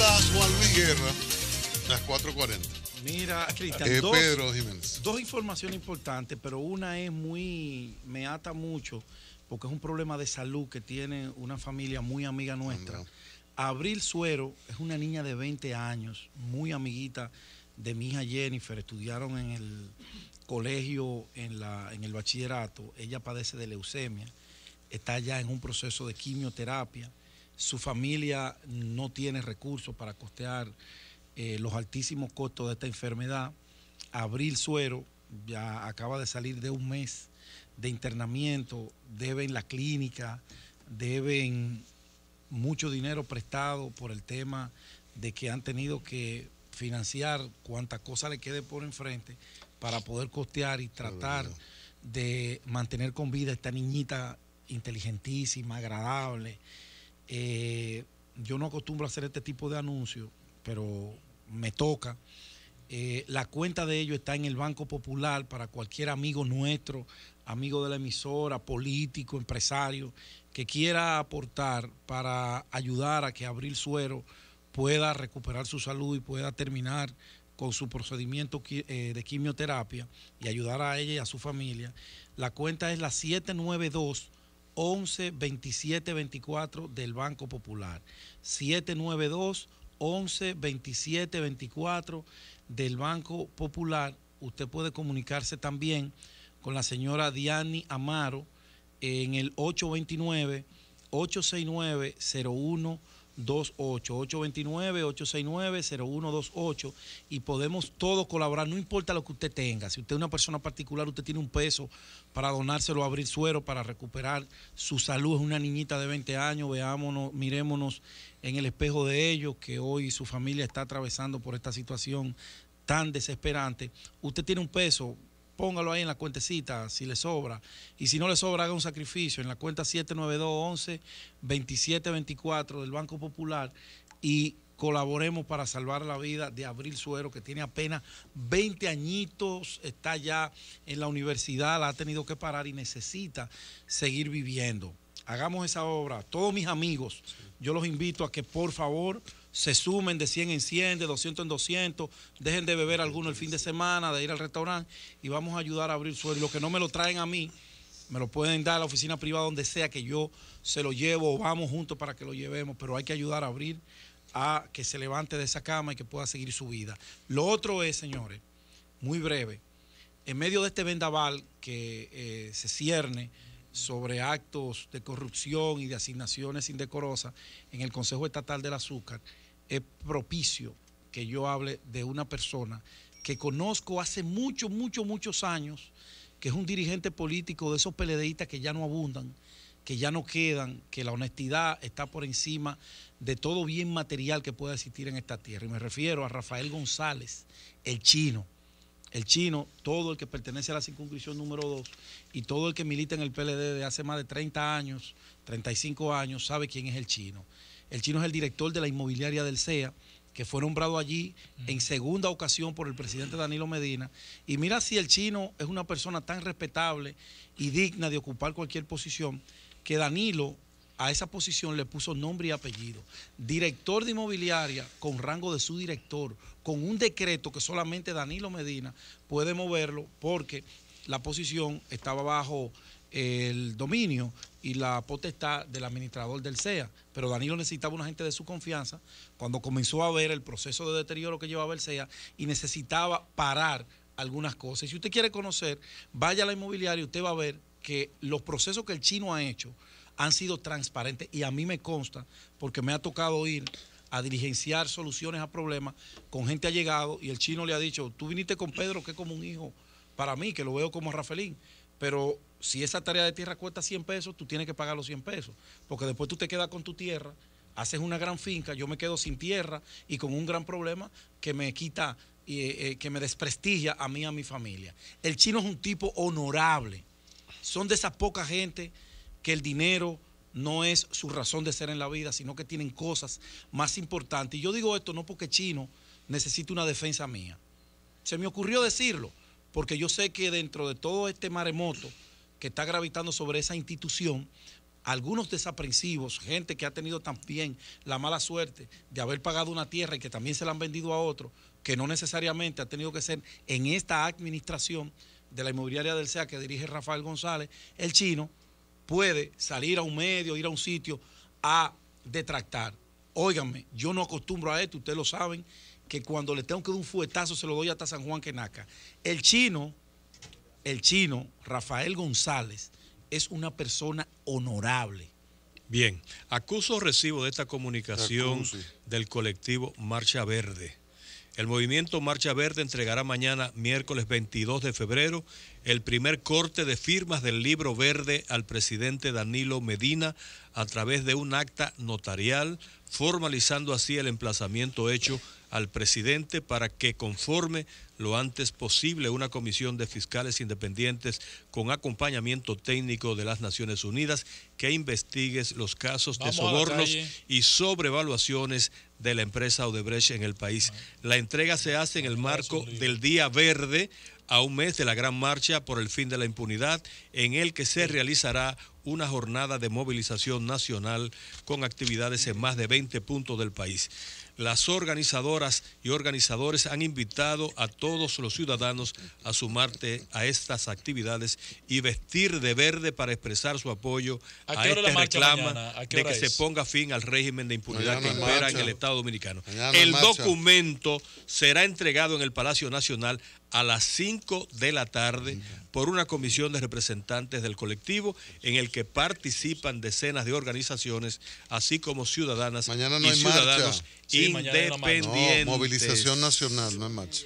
Hola, Juan Luis Guerra. Las 4.40. Mira, Cristian, eh, dos, Jiménez. informaciones importantes, pero una es muy, me ata mucho, porque es un problema de salud que tiene una familia muy amiga nuestra. Abril Suero es una niña de 20 años, muy amiguita de mi hija Jennifer, estudiaron en el colegio, en, la, en el bachillerato, ella padece de leucemia, está ya en un proceso de quimioterapia su familia no tiene recursos para costear eh, los altísimos costos de esta enfermedad. Abril Suero ya acaba de salir de un mes de internamiento, deben la clínica, deben mucho dinero prestado por el tema de que han tenido que financiar cuanta cosa le quede por enfrente para poder costear y tratar de mantener con vida a esta niñita inteligentísima, agradable, eh, yo no acostumbro a hacer este tipo de anuncios, pero me toca. Eh, la cuenta de ellos está en el Banco Popular para cualquier amigo nuestro, amigo de la emisora, político, empresario, que quiera aportar para ayudar a que Abril Suero pueda recuperar su salud y pueda terminar con su procedimiento eh, de quimioterapia y ayudar a ella y a su familia. La cuenta es la 792 11 27 24 del Banco Popular. 792 11 27 24 del Banco Popular. Usted puede comunicarse también con la señora Diani Amaro en el 829 869 01 829-869-0128 y podemos todos colaborar, no importa lo que usted tenga. Si usted es una persona particular, usted tiene un peso para donárselo, abrir suero, para recuperar su salud. Es una niñita de 20 años, veámonos, mirémonos en el espejo de ellos, que hoy su familia está atravesando por esta situación tan desesperante. Usted tiene un peso, póngalo ahí en la cuentecita si le sobra. Y si no le sobra, haga un sacrificio en la cuenta 79211 2724 del Banco Popular y colaboremos para salvar la vida de Abril Suero, que tiene apenas 20 añitos, está ya en la universidad, la ha tenido que parar y necesita seguir viviendo. Hagamos esa obra. Todos mis amigos, yo los invito a que por favor se sumen de 100 en 100, de 200 en 200, dejen de beber alguno el fin de semana, de ir al restaurante y vamos a ayudar a abrir suelo. lo que no me lo traen a mí, me lo pueden dar a la oficina privada donde sea que yo se lo llevo o vamos juntos para que lo llevemos, pero hay que ayudar a abrir a que se levante de esa cama y que pueda seguir su vida. Lo otro es, señores, muy breve, en medio de este vendaval que eh, se cierne sobre actos de corrupción y de asignaciones indecorosas en el Consejo Estatal del Azúcar, es propicio que yo hable de una persona que conozco hace muchos, muchos, muchos años, que es un dirigente político de esos PLDistas que ya no abundan, que ya no quedan, que la honestidad está por encima de todo bien material que pueda existir en esta tierra. Y me refiero a Rafael González, el chino. El chino, todo el que pertenece a la circunscripción número 2 y todo el que milita en el PLD de hace más de 30 años, 35 años, sabe quién es el chino. El chino es el director de la inmobiliaria del CEA, que fue nombrado allí en segunda ocasión por el presidente Danilo Medina. Y mira si el chino es una persona tan respetable y digna de ocupar cualquier posición, que Danilo a esa posición le puso nombre y apellido. Director de inmobiliaria con rango de subdirector, con un decreto que solamente Danilo Medina puede moverlo porque la posición estaba bajo el dominio y la potestad del administrador del CEA. Pero Danilo necesitaba una gente de su confianza cuando comenzó a ver el proceso de deterioro que llevaba el CEA y necesitaba parar algunas cosas. Y si usted quiere conocer, vaya a la inmobiliaria y usted va a ver que los procesos que el chino ha hecho han sido transparentes y a mí me consta porque me ha tocado ir a diligenciar soluciones a problemas con gente ha llegado y el chino le ha dicho, tú viniste con Pedro que es como un hijo para mí, que lo veo como Rafaelín, pero si esa tarea de tierra cuesta 100 pesos, tú tienes que pagar los 100 pesos, porque después tú te quedas con tu tierra, haces una gran finca, yo me quedo sin tierra y con un gran problema que me quita, y eh, eh, que me desprestigia a mí y a mi familia. El chino es un tipo honorable, son de esas poca gente que el dinero no es su razón de ser en la vida, sino que tienen cosas más importantes. Y yo digo esto no porque chino necesite una defensa mía. Se me ocurrió decirlo, porque yo sé que dentro de todo este maremoto, que está gravitando sobre esa institución, algunos desaprensivos, gente que ha tenido también la mala suerte de haber pagado una tierra y que también se la han vendido a otro, que no necesariamente ha tenido que ser en esta administración de la inmobiliaria del SEA que dirige Rafael González, el chino puede salir a un medio, ir a un sitio a detractar. Óiganme, yo no acostumbro a esto, ustedes lo saben, que cuando le tengo que dar un fuetazo se lo doy hasta San Juan naca, El chino el chino Rafael González es una persona honorable. Bien, acuso recibo de esta comunicación del colectivo Marcha Verde. El movimiento Marcha Verde entregará mañana, miércoles 22 de febrero, el primer corte de firmas del libro verde al presidente Danilo Medina a través de un acta notarial formalizando así el emplazamiento hecho al presidente para que conforme lo antes posible una comisión de fiscales independientes con acompañamiento técnico de las Naciones Unidas que investigue los casos de sobornos y sobrevaluaciones de la empresa Odebrecht en el país. La entrega se hace en el marco del Día Verde a un mes de la gran marcha por el fin de la impunidad, en el que se realizará una jornada de movilización nacional con actividades en más de 20 puntos del país. Las organizadoras y organizadores han invitado a todos los ciudadanos a sumarte a estas actividades y vestir de verde para expresar su apoyo a, este de que se ponga fin al régimen de impunidad que impera en el Estado Dominicano. el documento será entregado en el Palacio Nacional a las 5 de la tarde por una comisión de representantes del colectivo en el que participan decenas de organizaciones, así como ciudadanas mañana y ciudadanos independientes. movilización nacional, no hay marcha.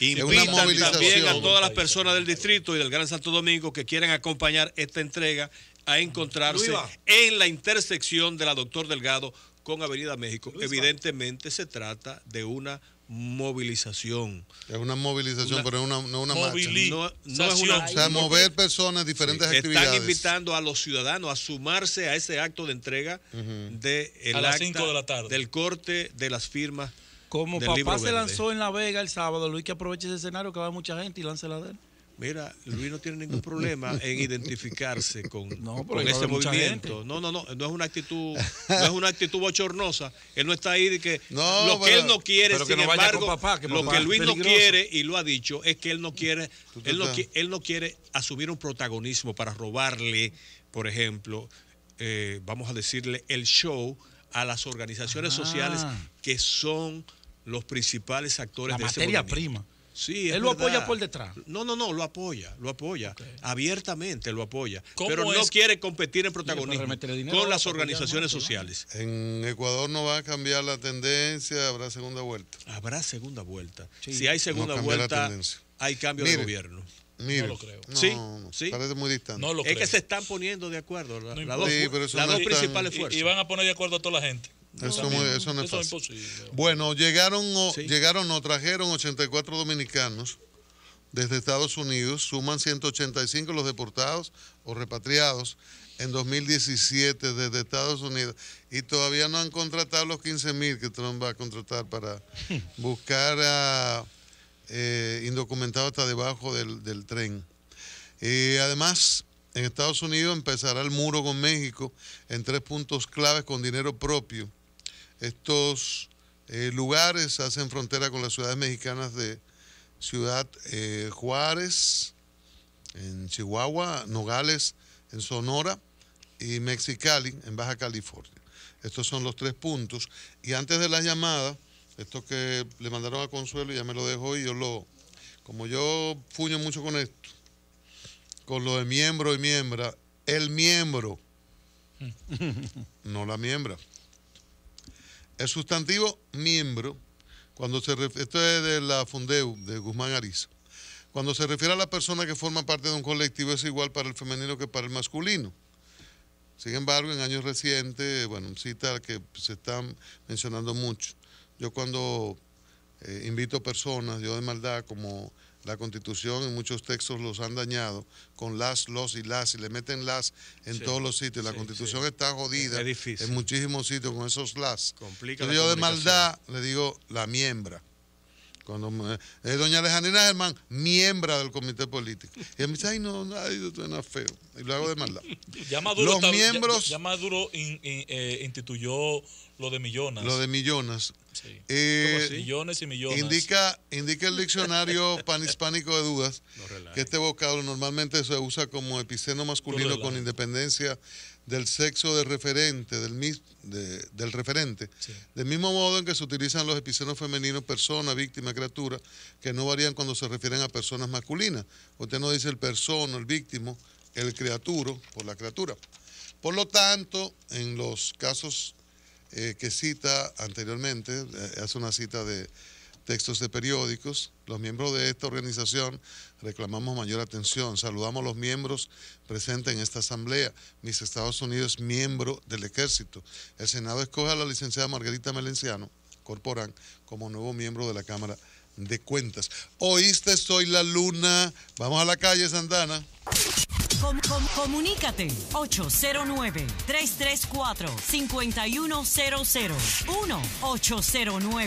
Invitan también a todas las personas del distrito y del Gran Santo Domingo que quieran acompañar esta entrega a encontrarse en la intersección de la Doctor Delgado con Avenida México. Evidentemente se trata de una movilización. Es una movilización, pero es una, no una marcha. No, es una, o sea, mover personas, diferentes actividades. Están invitando a los ciudadanos a sumarse a ese acto de entrega de, el a las 5 de la tarde. del corte de las firmas. Como papá se lanzó en La Vega el sábado, Luis, que aproveche ese escenario que va mucha gente y lance la de él. Mira, Luis no tiene ningún problema en identificarse con, este movimiento. No, no, no, no es una actitud, no es una actitud bochornosa. Él no está ahí de que no, lo que él no quiere, sin embargo, papá, lo que Luis no quiere y lo ha dicho es que él no quiere, él no, quiere asumir un protagonismo para robarle, por ejemplo, eh, vamos a decirle el show a las organizaciones ah. sociales que son los principales actores de ese materia prima. Él lo apoya por detrás. No, no, no, lo apoya, lo apoya. Abiertamente lo apoya. Pero no quiere competir en protagonismo con las organizaciones sociales. En Ecuador no va a cambiar la tendencia, habrá segunda vuelta. Habrá segunda vuelta. Si hay segunda vuelta, hay cambio de gobierno. no lo creo. Parece muy distante. es que se están poniendo de acuerdo las dos, principales fuerzas. y van a poner de acuerdo a toda la gente. Eso, no es fácil. bueno, llegaron, o, llegaron o trajeron 84 dominicanos desde Estados Unidos, suman 185 los deportados o repatriados en 2017 desde Estados Unidos y todavía no han contratado los 15 mil que Trump va a contratar para buscar a eh, indocumentados hasta debajo del, tren. y además, en Estados Unidos empezará el muro con México en tres puntos claves con dinero propio estos eh, lugares hacen frontera con las ciudades mexicanas de Ciudad eh, Juárez, en Chihuahua, Nogales, en Sonora y Mexicali, en Baja California. Estos son los tres puntos. Y antes de la llamada, esto que le mandaron a Consuelo, ya me lo dejo y yo lo, como yo fuño mucho con esto, con lo de miembro y miembra, el miembro, no la miembra. El sustantivo miembro, cuando se esto es de la Fundeu, de Guzmán Ariza. Cuando se refiere a la persona que forma parte de un colectivo es igual para el femenino que para el masculino. Sin embargo, en años recientes, bueno, cita que se están mencionando mucho. Yo cuando eh, invito personas, yo de maldad, como la constitución en muchos textos los han dañado con las, los y las, y le meten las en todos los sitios. La constitución está jodida en muchísimos sitios con esos las. Complica yo de maldad le digo la miembra. Cuando eh, doña Alejandrina Germán, miembro del comité político. Y me dice, ay, no, no, esto suena feo. Y lo hago de mal Ya los miembros, ya, Maduro eh, instituyó lo de millones. Lo de millones. Eh, millones y millones. Indica, indica el diccionario panhispánico de dudas que este vocablo normalmente se usa como epiceno masculino con independencia del sexo del referente, del, del referente. Del mismo modo en que se utilizan los epicenos femeninos, persona, víctima, criatura, que no varían cuando se refieren a personas masculinas. Usted no dice el persona, el víctimo, el criaturo, por la criatura. Por lo tanto, en los casos eh, que cita anteriormente, eh, hace una cita de textos de periódicos. Los miembros de esta organización reclamamos mayor atención. Saludamos a los miembros presentes en esta asamblea. Mis Estados Unidos, miembro del ejército. El Senado escoge a la licenciada Margarita Melenciano, Corporan como nuevo miembro de la Cámara de Cuentas. Oíste, soy la luna. Vamos a la calle, Santana. comunícate 809-334-5100. 1809 809